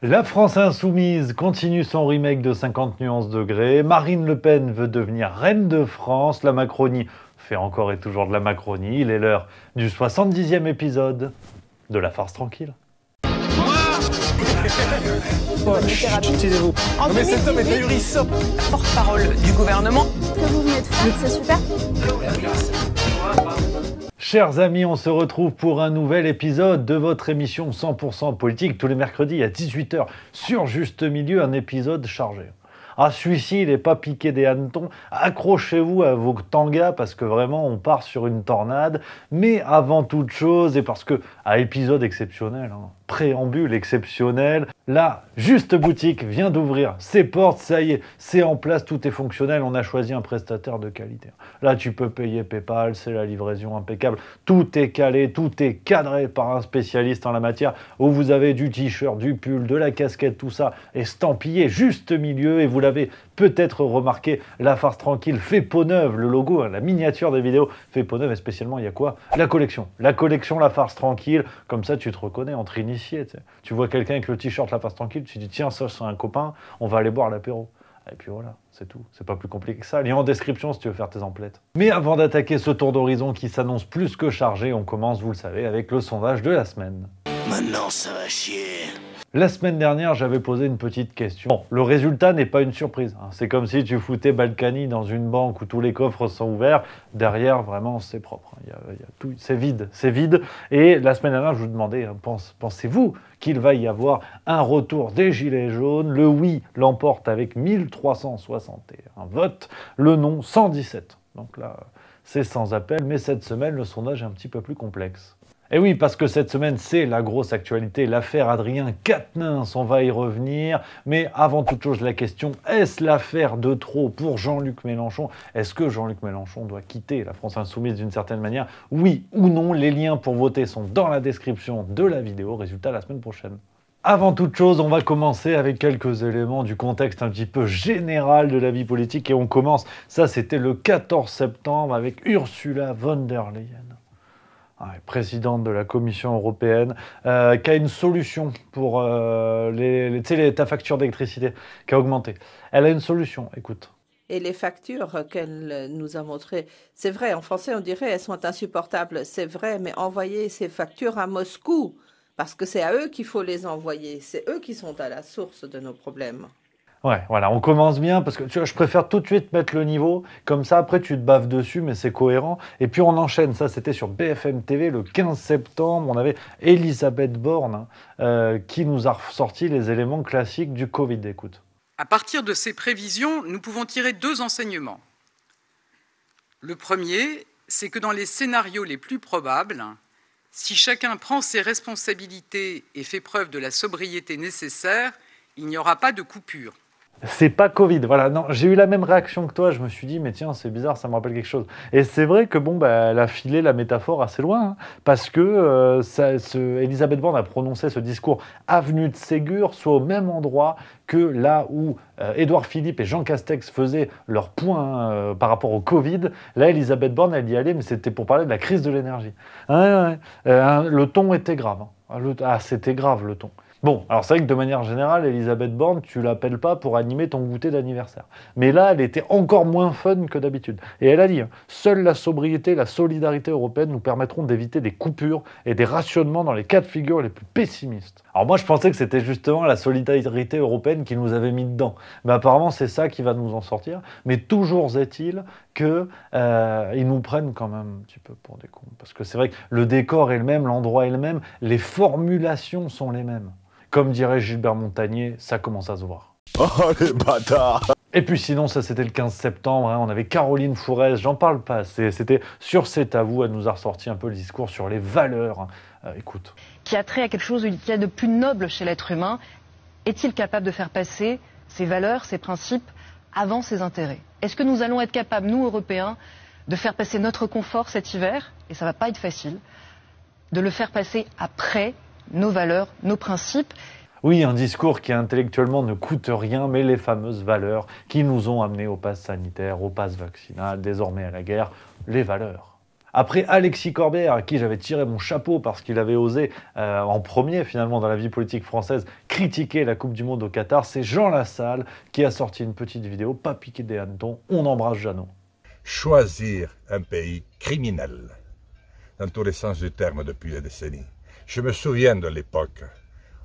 La France insoumise continue son remake de 50 nuances degrés. Marine Le Pen veut devenir reine de France. La Macronie fait encore et toujours de la Macronie. Il est l'heure du 70e épisode de La farce tranquille. Porte-parole du gouvernement. que vous venez de faire, c'est super. Chers amis, on se retrouve pour un nouvel épisode de votre émission 100% politique tous les mercredis à 18h sur Juste Milieu, un épisode chargé. Ah, celui-ci, il pas piqué des hannetons. Accrochez-vous à vos tangas parce que vraiment, on part sur une tornade. Mais avant toute chose, et parce que, à épisode exceptionnel, hein, préambule exceptionnel. là, Juste Boutique vient d'ouvrir ses portes, ça y est, c'est en place, tout est fonctionnel, on a choisi un prestataire de qualité. Là, tu peux payer PayPal, c'est la livraison impeccable, tout est calé, tout est cadré par un spécialiste en la matière, où vous avez du t-shirt, du pull, de la casquette, tout ça, estampillé, juste milieu, et vous l'avez peut-être remarquer la farce tranquille fait peau neuve, le logo, hein, la miniature des vidéos fait peau neuve, et spécialement, il y a quoi La collection. La collection, la farce tranquille, comme ça, tu te reconnais entre initiés. Tu vois quelqu'un avec le t-shirt La farce tranquille, tu dis, tiens, ça, c'est un copain, on va aller boire l'apéro. Et puis voilà, c'est tout. C'est pas plus compliqué que ça. Lien en description si tu veux faire tes emplettes. Mais avant d'attaquer ce tour d'horizon qui s'annonce plus que chargé, on commence, vous le savez, avec le sondage de la semaine. Maintenant, ça va chier. La semaine dernière, j'avais posé une petite question. Bon, le résultat n'est pas une surprise. Hein. C'est comme si tu foutais Balkany dans une banque où tous les coffres sont ouverts. Derrière, vraiment, c'est propre. Hein. c'est vide, c'est vide. Et la semaine dernière, je vous demandais, hein, pensez-vous qu'il va y avoir un retour des Gilets jaunes Le oui l'emporte avec 1361 votes, le non 117. Donc là, c'est sans appel, mais cette semaine, le sondage est un petit peu plus complexe. Et eh oui, parce que cette semaine, c'est la grosse actualité, l'affaire Adrien Quatennens, on va y revenir. Mais avant toute chose, la question, est-ce l'affaire de trop pour Jean-Luc Mélenchon Est-ce que Jean-Luc Mélenchon doit quitter la France insoumise d'une certaine manière Oui ou non, les liens pour voter sont dans la description de la vidéo, résultat la semaine prochaine. Avant toute chose, on va commencer avec quelques éléments du contexte un petit peu général de la vie politique et on commence, ça c'était le 14 septembre avec Ursula von der Leyen ah, présidente de la Commission européenne, euh, qui a une solution pour euh, ta facture d'électricité qui a augmenté. Elle a une solution, écoute. Et les factures qu'elle nous a montrées, c'est vrai, en français on dirait elles sont insupportables, c'est vrai, mais envoyer ces factures à Moscou, parce que c'est à eux qu'il faut les envoyer, c'est eux qui sont à la source de nos problèmes. Ouais, voilà, on commence bien parce que tu vois, je préfère tout de suite mettre le niveau, comme ça après tu te baves dessus, mais c'est cohérent. Et puis on enchaîne, ça c'était sur BFM TV le 15 septembre, on avait Elisabeth Borne hein, euh, qui nous a ressorti les éléments classiques du Covid. Écoute. À partir de ces prévisions, nous pouvons tirer deux enseignements. Le premier, c'est que dans les scénarios les plus probables, si chacun prend ses responsabilités et fait preuve de la sobriété nécessaire, il n'y aura pas de coupure c'est pas Covid. Voilà, non, j'ai eu la même réaction que toi. Je me suis dit, mais tiens, c'est bizarre, ça me rappelle quelque chose. Et c'est vrai que bon, bah, elle a filé la métaphore assez loin, hein, parce que euh, ça, Elisabeth Borne a prononcé ce discours avenue de Ségur, soit au même endroit que là où euh, Édouard Philippe et Jean Castex faisaient leur point hein, euh, par rapport au Covid. Là, Elisabeth Borne, elle y allait, mais c'était pour parler de la crise de l'énergie. Hein, le ton était grave. ah, c'était grave le ton. Bon, alors c'est vrai que de manière générale, Elisabeth Borne, tu l'appelles pas pour animer ton goûter d'anniversaire. Mais là, elle était encore moins fun que d'habitude. Et elle a dit hein, Seule la sobriété, la solidarité européenne nous permettront d'éviter des coupures et des rationnements dans les cas de figure les plus pessimistes. Alors moi, je pensais que c'était justement la solidarité européenne qui nous avait mis dedans. Mais apparemment, c'est ça qui va nous en sortir. Mais toujours est-il qu'ils euh, nous prennent quand même un petit peu pour des cons. Parce que c'est vrai que le décor est le même, l'endroit est le même, les formulations sont les mêmes. Comme dirait Gilbert Montagnier, ça commence à se voir. Oh les bâtards et puis sinon, ça c'était le 15 septembre, hein. on avait Caroline Fourès, j'en parle pas c'était sur cet à elle nous a ressorti un peu le discours sur les valeurs. Hein. Euh, écoute qui a trait à quelque chose qui a de plus noble chez l'être humain, est-il capable de faire passer ses valeurs, ses principes avant ses intérêts Est-ce que nous allons être capables, nous, Européens, de faire passer notre confort cet hiver, et ça ne va pas être facile, de le faire passer après nos valeurs, nos principes oui, un discours qui intellectuellement ne coûte rien, mais les fameuses valeurs qui nous ont amenés au pass sanitaire, au pass vaccinal, désormais à la guerre, les valeurs. Après Alexis Corbière, à qui j'avais tiré mon chapeau parce qu'il avait osé, euh, en premier finalement dans la vie politique française, critiquer la Coupe du Monde au Qatar, c'est Jean Lassalle qui a sorti une petite vidéo, pas piqué des hannetons, on embrasse Jeannot. Choisir un pays criminel, dans tous les sens du terme depuis des décennies. Je me souviens de l'époque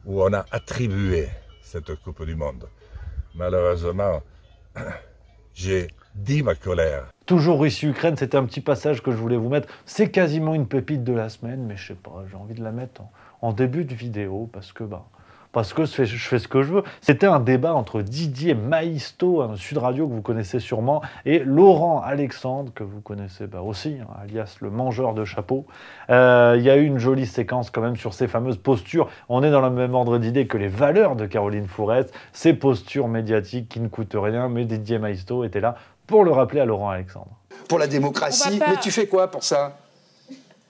où on a attribué cette Coupe du Monde. Malheureusement, j'ai dit ma colère Toujours Russie-Ukraine, c'était un petit passage que je voulais vous mettre. C'est quasiment une pépite de la semaine, mais je sais pas, j'ai envie de la mettre en, début de vidéo parce que bah, parce que je fais, ce que je veux. C'était un débat entre Didier Maisto, un Sud Radio que vous connaissez sûrement, et Laurent Alexandre, que vous connaissez bah, aussi, hein, alias le mangeur de chapeaux. Euh, il y a eu une jolie séquence quand même sur ces fameuses postures. On est dans le même ordre d'idée que les valeurs de Caroline Fourest, ces postures médiatiques qui ne coûtent rien, mais Didier Maisto était là pour le rappeler à Laurent Alexandre. Pour la démocratie, mais tu fais quoi pour ça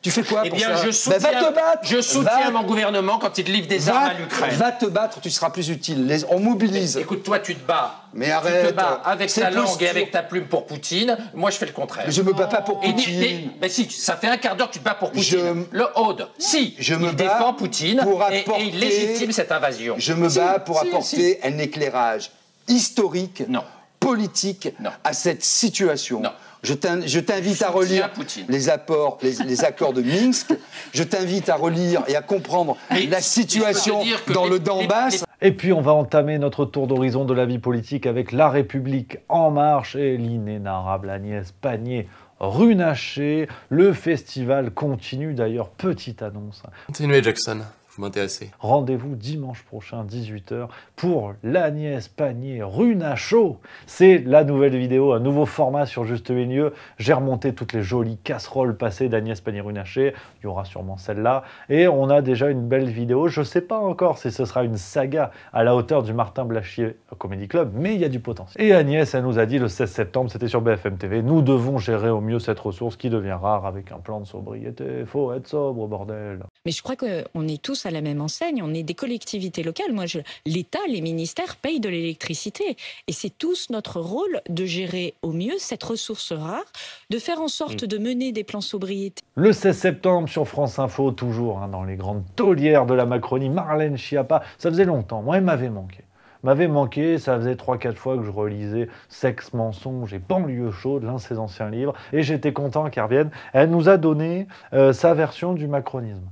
tu fais quoi eh pour bien, ça je soutiens, Je soutiens mon gouvernement quand il livre des armes à l'Ukraine. Va te battre, tu seras plus utile. on mobilise. Écoute, toi, tu te bats. Mais arrête. Tu te bats avec ta langue et avec ta plume pour Poutine. Moi, je fais le contraire. Mais je me bats pas pour Poutine. mais si, ça fait un quart d'heure que tu te bats pour Poutine. Je... le Aude, si, je me il bats défend Poutine pour et, il légitime cette invasion. Je me bats pour apporter un éclairage historique. Non politique à cette situation. Je t'invite à relire les apports, les, accords de Minsk. Je t'invite à relire et à comprendre la situation dans le Donbass. Et puis on va entamer notre tour d'horizon de la vie politique avec La République en marche et l'inénarrable Agnès Panier, Runaché, le festival continue d'ailleurs, petite annonce. Continuez Jackson. Vous m'intéressez. Rendez-vous dimanche prochain, 18h, pour l'Agnès pannier Runacho. C'est la nouvelle vidéo, un nouveau format sur Juste Milieu. J'ai remonté toutes les jolies casseroles passées d'Agnès panier Runaché. Il y aura sûrement celle-là. Et on a déjà une belle vidéo. Je ne sais pas encore si ce sera une saga à la hauteur du Martin Blachier Comedy Club, mais il y a du potentiel. Et Agnès, elle nous a dit le 16 septembre, c'était sur BFM TV, nous devons gérer au mieux cette ressource qui devient rare avec un plan de sobriété. Faut être sobre, bordel. Mais je crois qu'on est tous à la même enseigne, on est des collectivités locales. Moi, l'État, les ministères payent de l'électricité. Et c'est tous notre rôle de gérer au mieux cette ressource rare, de faire en sorte mm. de mener des plans sobriété. Le 16 septembre, sur France Info, toujours hein, dans les grandes taulières de la Macronie, Marlène Schiappa, ça faisait longtemps, moi, elle m'avait manqué m'avait manqué. Ça faisait 3-4 fois que je relisais Sexe, mensonge et banlieue chaude, l'un de ses anciens livres, et j'étais content qu'elle revienne. Elle nous a donné euh, sa version du macronisme.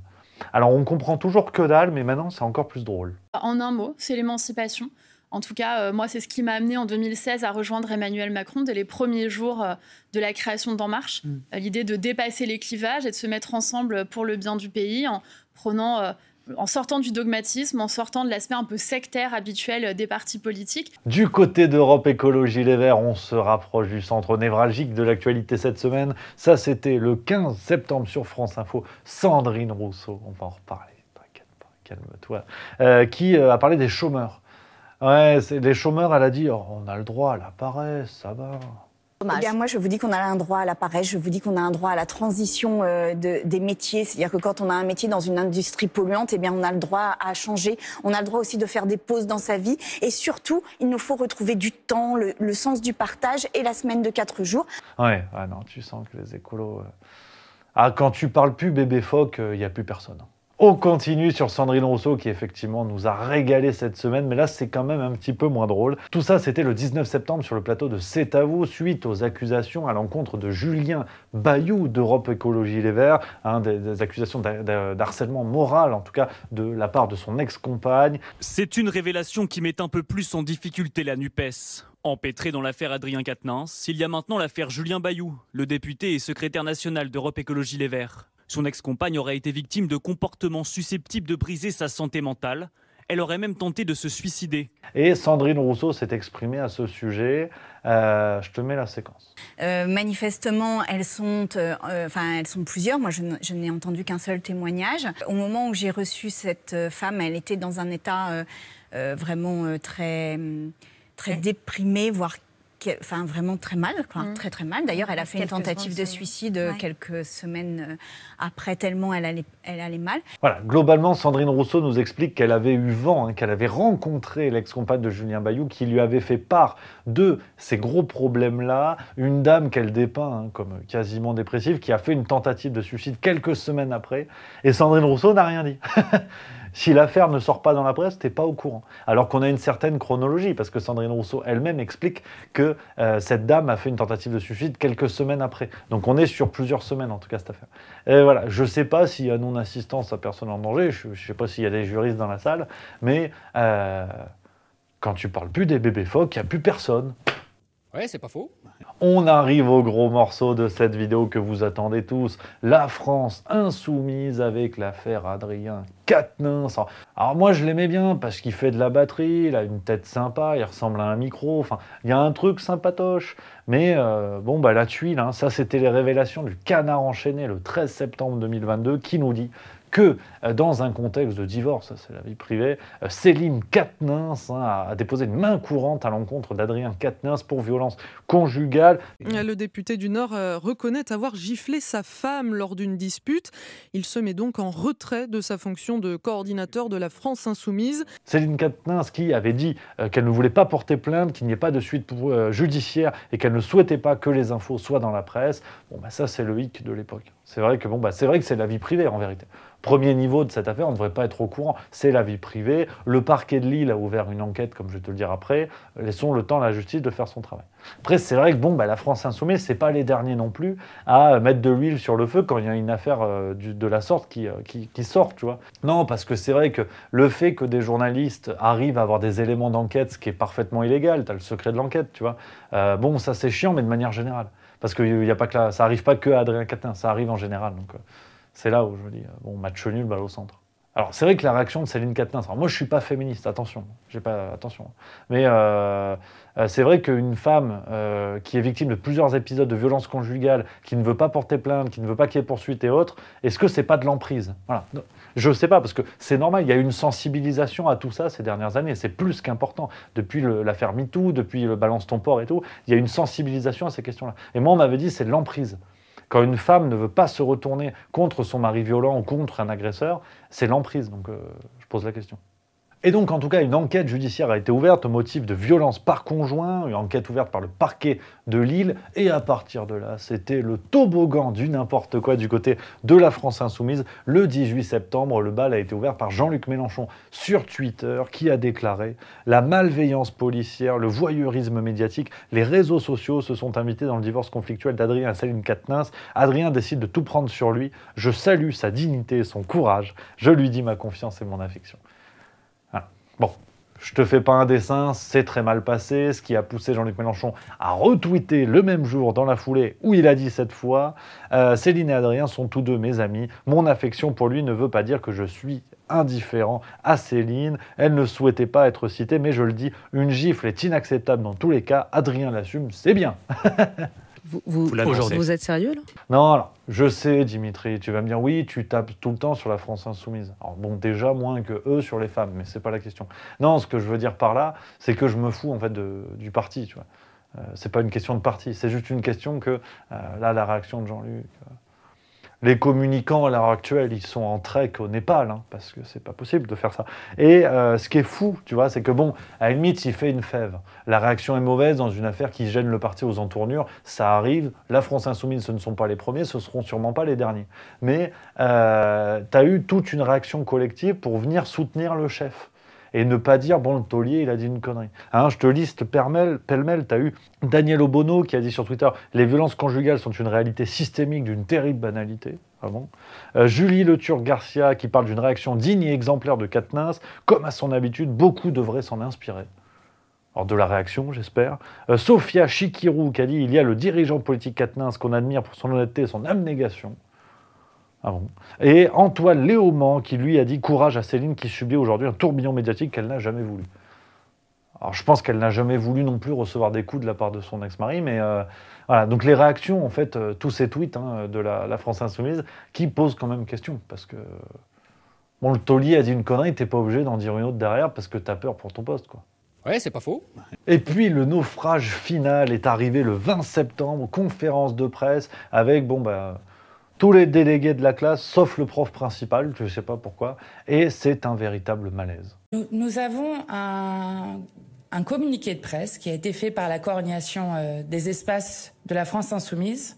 Alors on comprend toujours que dalle, mais maintenant c'est encore plus drôle. En un mot, c'est l'émancipation. En tout cas, euh, moi, c'est ce qui m'a amené en 2016 à rejoindre Emmanuel Macron dès les premiers jours euh, de la création d'En Marche. Mm. Euh, l'idée de dépasser les clivages et de se mettre ensemble pour le bien du pays en prenant en sortant du dogmatisme, en sortant de l'aspect un peu sectaire habituel euh, des partis politiques. Du côté d'Europe Écologie Les Verts, on se rapproche du centre névralgique de l'actualité cette semaine. Ça, c'était le 15 septembre sur France Info. Sandrine Rousseau, on va en reparler, calme-toi, euh, qui euh, a parlé des chômeurs. Ouais, les chômeurs, elle a dit, oh, on a le droit à la paresse, ça va. Eh bien, moi, je vous dis qu'on a un droit à la paresse, je vous dis qu'on a un droit à la transition euh, des métiers. C'est-à-dire que quand on a un métier dans une industrie polluante, eh bien, on a le droit à changer. On a le droit aussi de faire des pauses dans sa vie. Et surtout, il nous faut retrouver du temps, le, sens du partage et la semaine de quatre jours. Ouais, ah non, tu sens que les écolos. Euh, ah, quand tu parles plus bébé phoque, il euh, n'y a plus personne. Hein. On continue sur Sandrine Rousseau qui effectivement nous a régalé cette semaine, mais là c'est quand même un petit peu moins drôle. Tout ça c'était le 19 septembre sur le plateau de C'est suite aux accusations à l'encontre de Julien Bayou d'Europe Écologie Les Verts, hein, des, accusations d'harcèlement moral en tout cas de la part de son ex-compagne. C'est une révélation qui met un peu plus en difficulté la NUPES. Empêtrée dans l'affaire Adrien Quatennens, il y a maintenant l'affaire Julien Bayou, le député et secrétaire national d'Europe Écologie Les Verts. Son ex-compagne aurait été victime de comportements susceptibles de briser sa santé mentale. Elle aurait même tenté de se suicider. Et Sandrine Rousseau s'est exprimée à ce sujet. Euh, je te mets la séquence. Euh, manifestement, elles sont, euh, enfin, elles sont plusieurs. Moi, je n'ai entendu qu'un seul témoignage. Au moment où j'ai reçu cette femme, elle était dans un état vraiment très, très déprimé, voire enfin vraiment très mal, mm. très très mal. D'ailleurs, elle a fait une tentative de suicide euh, quelques semaines euh, après, tellement elle allait, elle allait mal. Voilà, globalement, Sandrine Rousseau nous explique qu'elle avait eu vent, hein, qu'elle avait rencontré l'ex-compagne de Julien Bayou, qui lui avait fait part de ces gros problèmes-là. Une dame qu'elle dépeint hein, comme quasiment dépressive, qui a fait une tentative de suicide quelques semaines après, et Sandrine Rousseau n'a rien dit. Si l'affaire ne sort pas dans la presse, t'es pas au courant. Alors qu'on a une certaine chronologie, parce que Sandrine Rousseau elle-même explique que euh, cette dame a fait une tentative de suicide quelques semaines après. Donc on est sur plusieurs semaines, en tout cas, cette affaire. Et voilà, je sais pas s'il y a non-assistance à personne en danger, je, ne sais pas s'il y a des juristes dans la salle, mais euh, quand tu parles plus des bébés phoques, il n'y a plus personne. Ouais, c'est pas faux. On arrive au gros morceau de cette vidéo que vous attendez tous. La France insoumise avec l'affaire Adrien Quatennens. Alors moi, je l'aimais bien parce qu'il fait de la batterie, il a une tête sympa, il ressemble à un micro. Enfin, il y a un truc sympatoche. Mais euh, bon, bah la tuile, hein. ça c'était les révélations du canard enchaîné le 13 septembre 2022 qui nous dit que euh, dans un contexte de divorce, c'est la vie privée, euh, Céline Katnins hein, a déposé une main courante à l'encontre d'Adrien Katnins pour violence conjugale. Euh, le député du Nord reconnaît avoir giflé sa femme lors d'une dispute. Il se met donc en retrait de sa fonction de coordinateur de la France insoumise. Céline Katnins qui avait dit qu'elle ne voulait pas porter plainte, qu'il n'y ait pas de suite judiciaire et qu'elle ne souhaitait pas que les infos soient dans la presse. Bon, bah ça c'est le hic de l'époque. C'est vrai que bon, bah, c'est vrai que c'est la vie privée en vérité. Premier niveau de cette affaire, on ne devrait pas être au courant. C'est la vie privée. Le parquet de Lille a ouvert une enquête, comme je vais te le dire après. Laissons le temps à la justice de faire son travail. Après, c'est vrai que bon, bah, la France insoumise, c'est pas les derniers non plus à mettre de l'huile sur le feu quand il y a une affaire euh, de la sorte euh, qui, sort, tu vois. Non, parce que c'est vrai que le fait que des journalistes arrivent à avoir des éléments d'enquête, ce qui est parfaitement illégal, tu as le secret de l'enquête, tu vois. Euh, bon, ça c'est chiant, mais de manière générale. Parce que y a pas que ça arrive pas que à Adrien Quatin, ça arrive en général. Donc euh, c'est là où je me dis, euh, bon, match nul, balle au centre. Alors c'est vrai que la réaction de Céline Katnins, moi je suis pas féministe, attention, j'ai pas attention, mais euh, euh, c'est vrai qu'une femme euh, qui est victime de plusieurs épisodes de violence conjugale, qui ne veut pas porter plainte, qui ne veut pas qu'il y ait poursuite et autres, est-ce que c'est pas de l'emprise Voilà, je sais pas parce que c'est normal, il y a une sensibilisation à tout ça ces dernières années, c'est plus qu'important depuis l'affaire MeToo, depuis le Balance ton port et tout, il y a une sensibilisation à ces questions-là. Et moi on m'avait dit c'est de l'emprise. Quand une femme ne veut pas se retourner contre son mari violent ou contre un agresseur, c'est l'emprise. Donc, euh, je pose la question. Et donc, en tout cas, une enquête judiciaire a été ouverte au motif de violence par conjoint, une enquête ouverte par le parquet de Lille. Et à partir de là, c'était le toboggan du n'importe quoi du côté de la France insoumise. Le 18 septembre, le bal a été ouvert par Jean-Luc Mélenchon sur Twitter, qui a déclaré La malveillance policière, le voyeurisme médiatique, les réseaux sociaux se sont invités dans le divorce conflictuel d'Adrien et Céline Katnins. Adrien décide de tout prendre sur lui. Je salue sa dignité et son courage. Je lui dis ma confiance et mon affection. Bon, je te fais pas un dessin, c'est très mal passé, ce qui a poussé Jean-Luc Mélenchon à retweeter le même jour dans la foulée où il a dit cette fois euh, Céline et Adrien sont tous deux mes amis, mon affection pour lui ne veut pas dire que je suis indifférent à Céline, elle ne souhaitait pas être citée, mais je le dis, une gifle est inacceptable dans tous les cas, Adrien l'assume, c'est bien Vous, êtes sérieux là Non, je sais, Dimitri, tu vas me dire oui, tu tapes tout le temps sur la France insoumise. Alors bon, déjà moins que eux sur les femmes, mais c'est pas la question. Non, ce que je veux dire par là, c'est que je me fous en fait du parti, tu vois. Euh, c'est pas une question de parti, c'est juste une question que euh, là, la réaction de Jean-Luc. Euh, les communicants à l'heure actuelle, ils sont en trek au Népal, hein, parce que c'est pas possible de faire ça. Et euh, ce qui est fou, tu vois, c'est que bon, à une limite, il fait une fève. La réaction est mauvaise dans une affaire qui gêne le parti aux entournures, ça arrive. La France Insoumise, ce ne sont pas les premiers, ce seront sûrement pas les derniers. Mais euh, tu as eu toute une réaction collective pour venir soutenir le chef et ne pas dire, bon, le taulier, il a dit une connerie. Hein, je te liste pêle-mêle, tu as eu Daniel Obono qui a dit sur Twitter, les violences conjugales sont une réalité systémique d'une terrible banalité. Ah euh, Julie Le Turc Garcia qui parle d'une réaction digne et exemplaire de Katniss. « Comme à son habitude, beaucoup devraient s'en inspirer. Or, de la réaction, j'espère. Euh, Sophia Chikirou qui a dit il y a le dirigeant politique katniss qu'on admire pour son honnêteté et son abnégation. Ah Et Antoine Léaumont qui lui a dit courage à Céline qui subit aujourd'hui un tourbillon médiatique qu'elle n'a jamais voulu. Alors je pense qu'elle n'a jamais voulu non plus recevoir des coups de la part de son ex-mari, mais euh, voilà. Donc les réactions, en fait, euh, tous ces tweets hein, de la, France insoumise qui posent quand même question, parce que bon, le taulier a dit une connerie, t'es pas obligé d'en dire une autre derrière parce que t'as peur pour ton poste, quoi. Ouais, c'est pas faux. Et puis le naufrage final est arrivé le 20 septembre, conférence de presse avec bon bah tous les délégués de la classe, sauf le prof principal, je ne sais pas pourquoi, et c'est un véritable malaise. Nous, avons un, communiqué de presse qui a été fait par la coordination euh, des espaces de la France insoumise,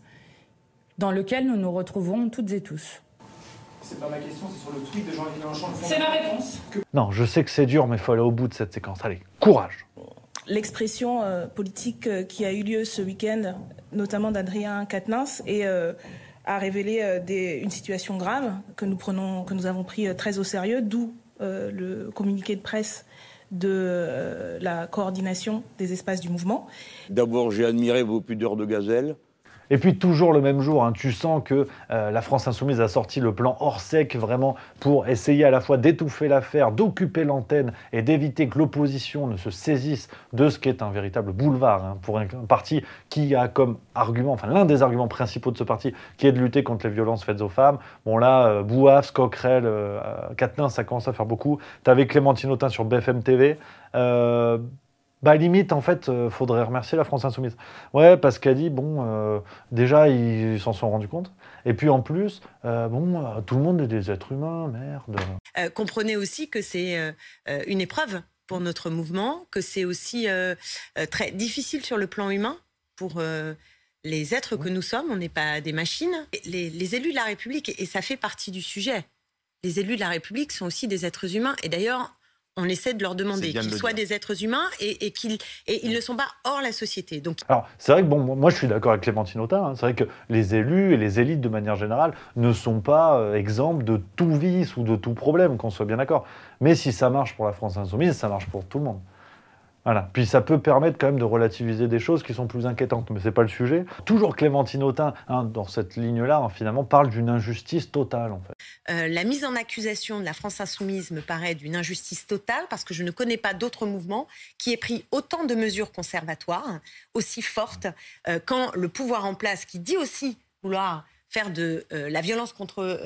dans lequel nous nous retrouvons toutes et tous. C'est pas ma question, c'est sur le tweet de Jean-Luc Mélenchon. C'est ma réponse. Non, je sais que c'est dur, mais il faut aller au bout de cette séquence. Allez, courage L'expression euh, politique euh, qui a eu lieu ce week-end, notamment d'Adrien Quatennens, et a révélé euh, des, une situation grave que nous, prenons, que nous avons pris euh, très au sérieux, d'où euh, le communiqué de presse de la coordination des espaces du mouvement. D'abord, j'ai admiré vos pudeurs de gazelle. Et puis toujours le même jour, hein, tu sens que euh, la France Insoumise a sorti le plan hors sec vraiment pour essayer à la fois d'étouffer l'affaire, d'occuper l'antenne et d'éviter que l'opposition ne se saisisse de ce qui est un véritable boulevard hein, pour un, parti qui a comme argument, enfin l'un des arguments principaux de ce parti, qui est de lutter contre les violences faites aux femmes. Bon là, euh, Bouaf, Coquerel, euh, ça commence à faire beaucoup. T'avais Clémentine Autain sur BFM TV. Euh, bah limite, en fait, euh, faudrait remercier la France Insoumise. Ouais, parce qu'elle dit, bon, euh, déjà, ils s'en sont rendus compte. Et puis en plus, euh, bon, tout le monde est des êtres humains, merde. comprenez aussi que c'est une épreuve pour notre mouvement, que c'est aussi très difficile sur le plan humain pour les êtres que nous sommes. On n'est pas des machines. Les, les élus de la République, et ça fait partie du sujet, les élus de la République sont aussi des êtres humains. Et d'ailleurs, on essaie de leur demander qu'ils soient des êtres humains et, et qu'ils ils ne sont pas hors la société. Donc... Alors, c'est vrai que bon, moi je suis d'accord avec Clémentine Autain, hein. c'est vrai que les élus et les élites de manière générale ne sont pas euh, exemples de tout vice ou de tout problème, qu'on soit bien d'accord. Mais si ça marche pour la France insoumise, ça marche pour tout le monde. Puis ça peut permettre quand même de relativiser des choses qui sont plus inquiétantes, mais c'est pas le sujet. Toujours Clémentine Autain, hein, dans cette ligne-là, hein, finalement, parle d'une injustice totale, en fait. Euh, la mise en accusation de la France insoumise me paraît d'une injustice totale parce que je ne connais pas d'autre mouvement qui ait pris autant de mesures conservatoires, aussi fortes, euh, quand le pouvoir en place, qui dit aussi vouloir faire de euh, la violence contre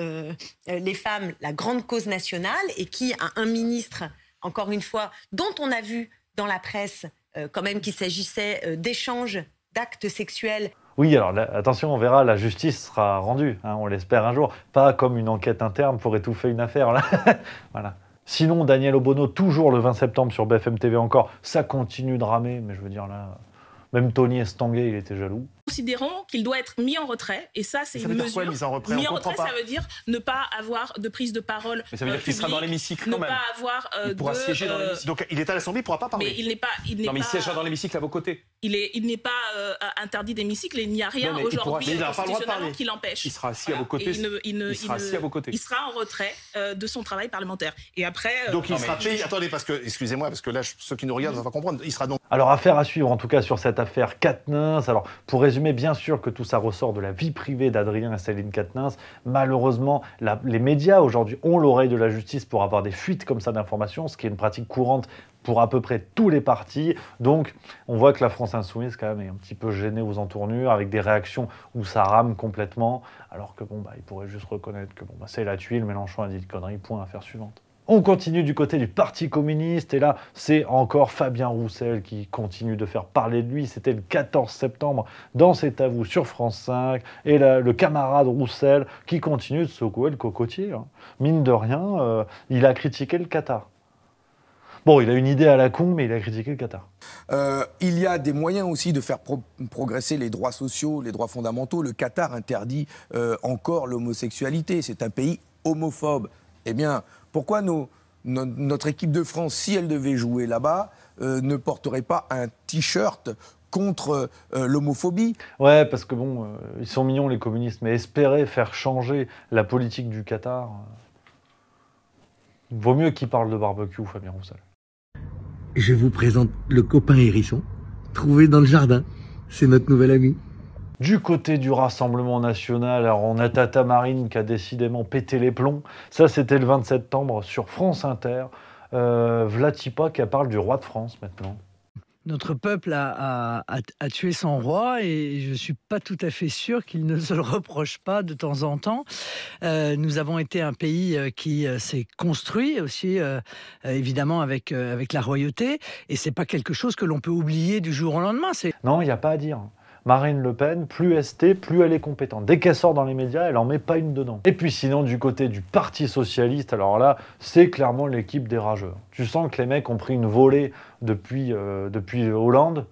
les femmes la grande cause nationale et qui a un ministre encore une fois, dont on a vu dans la presse euh, quand même qu'il s'agissait euh, d'échanges, d'actes sexuels. Oui, alors attention, on verra, la justice sera rendue, hein, on l'espère un jour. Pas comme une enquête interne pour étouffer une affaire. Là. voilà. Sinon, Daniel Obono, toujours le 20 septembre sur BFM TV encore, ça continue de ramer, mais je veux dire là, même Tony Estanguet, il était jaloux considérons qu'il doit être mis en retrait. Et ça, c'est une mesure. Quoi, mis en retrait, mis en retrait ça veut dire ne pas avoir de prise de parole. Mais ça veut euh, dire qu'il sera dans l'hémicycle quand même. Ne pas avoir. Euh, il pourra de, siéger dans euh, l'hémicycle. Donc il est à l'Assemblée, il ne pourra pas parler. Mais il n'est pas. Il non, mais il siégera dans l'hémicycle à vos côtés. Il n'est il n'est pas interdit d'hémicycle. Il n'y a rien aujourd'hui qui l'empêche. Il sera assis à vos côtés. Il, sera assis à vos côtés. Il sera en retrait de son travail parlementaire. Et après. Donc il sera payé. Attendez, parce que excusez-moi, parce que là ceux qui nous regardent ne vont pas comprendre. Il sera donc. Alors affaire à suivre en tout cas sur cette affaire Katnins. Alors pour résumé, bien sûr que tout ça ressort de la vie privée d'Adrien et Céline Katnins. Malheureusement, les médias aujourd'hui ont l'oreille de la justice pour avoir des fuites comme ça d'informations, ce qui est une pratique courante pour à peu près tous les partis. Donc, on voit que la France insoumise, quand même, est un petit peu gênée aux entournures, avec des réactions où ça rame complètement, alors que, bon, bah, ils pourraient juste reconnaître que, bon, bah, c'est la tuile, Mélenchon a dit de conneries, point, affaire suivante. On continue du côté du Parti communiste et là, c'est encore Fabien Roussel qui continue de faire parler de lui. C'était le 14 septembre dans cet à sur France 5 et là, le camarade Roussel qui continue de secouer le cocotier. Hein. Mine de rien, euh, il a critiqué le Qatar. Bon, il a une idée à la con, mais il a critiqué le Qatar. Euh, il y a des moyens aussi de faire progresser les droits sociaux, les droits fondamentaux. Le Qatar interdit euh, encore l'homosexualité. C'est un pays homophobe. Eh bien, pourquoi notre équipe de France, si elle devait jouer là-bas, euh, ne porterait pas un t-shirt contre euh, l'homophobie. Ouais, parce que bon, euh, ils sont mignons les communistes, mais espérer faire changer la politique du Qatar, vaut mieux qu'ils parlent de barbecue, Fabien Roussel. Je vous présente le copain hérisson, trouvé dans le jardin. C'est notre nouvel ami. Du côté du Rassemblement national, alors on a Tata Marine qui a décidément pété les plombs. Ça, c'était le 27 septembre sur France Inter. Euh, Vlatipa qui parle du roi de France maintenant notre peuple a, tué son roi et je ne suis pas tout à fait sûr qu'il ne se le reproche pas de temps en temps. Euh, nous avons été un pays euh, qui euh, s'est construit aussi, évidemment, avec, avec la royauté et c'est pas quelque chose que l'on peut oublier du jour au lendemain. Non, il n'y a pas à dire. Marine Le Pen, plus ST, plus elle est compétente. Dès qu'elle sort dans les médias, elle en met pas une dedans. Et puis sinon, du côté du Parti Socialiste, alors là, c'est clairement l'équipe des rageurs. Tu sens que les mecs ont pris une volée depuis, euh, depuis Hollande,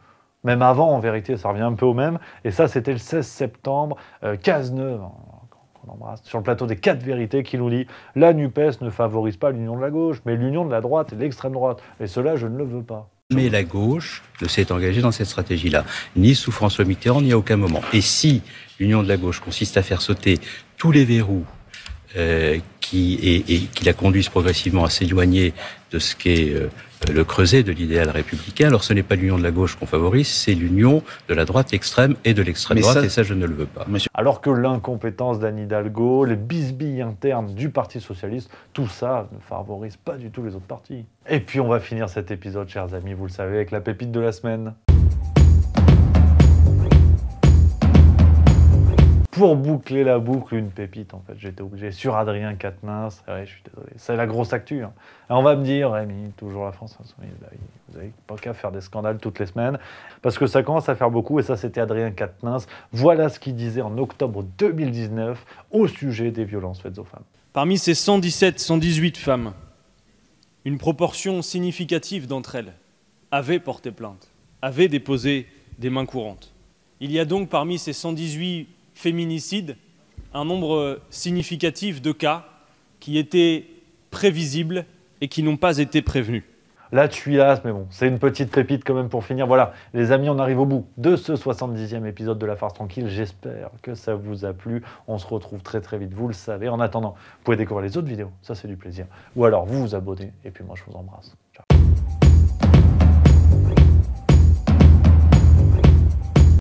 même avant en vérité, ça revient un peu au même. Et ça, c'était le 16 septembre, euh, Cazeneuve, hein, sur le plateau des quatre vérités, qui nous dit « La NUPES ne favorise pas l'union de la gauche, mais l'union de la droite et l'extrême droite. Et cela, je ne le veux pas. » Mais la gauche ne s'est engagée dans cette stratégie-là, ni sous François Mitterrand, ni à aucun moment. Et si l'union de la gauche consiste à faire sauter tous les verrous euh, qui, et, qui la conduisent progressivement à s'éloigner de ce qu'est euh, le creuset de l'idéal républicain. Alors ce n'est pas l'union de la gauche qu'on favorise, c'est l'union de la droite extrême et de l'extrême droite, et ça je ne le veux pas. Alors que l'incompétence d'Anne Hidalgo, les bisbilles internes du Parti Socialiste, tout ça ne favorise pas du tout les autres partis. Et puis on va finir cet épisode, chers amis, vous le savez, avec la pépite de la semaine. pour boucler la boucle, une pépite, en fait, j'étais obligé. Sur Adrien Quatennens, Ouais, je suis désolé. C'est la grosse actu. Hein. on va me dire, Rémi, toujours la France bah vous n'avez pas qu'à faire des scandales toutes les semaines, parce que ça commence à faire beaucoup, et ça, c'était Adrien Quatennens. Voilà ce qu'il disait en octobre 2019 au sujet des violences faites aux femmes. Parmi ces 117, 118 femmes, une proportion significative d'entre elles avait porté plainte, avait déposé des mains courantes. Il y a donc parmi ces 118 Féminicide, un nombre significatif de cas qui étaient prévisibles et qui n'ont pas été prévenus. La tuilasse, mais bon, c'est une petite pépite quand même pour finir. Voilà, les amis, on arrive au bout de ce 70e épisode de La Farce Tranquille. J'espère que ça vous a plu. On se retrouve très très vite, vous le savez. En attendant, vous pouvez découvrir les autres vidéos, ça c'est du plaisir. Ou alors vous vous abonnez, et puis moi je vous embrasse. Ciao.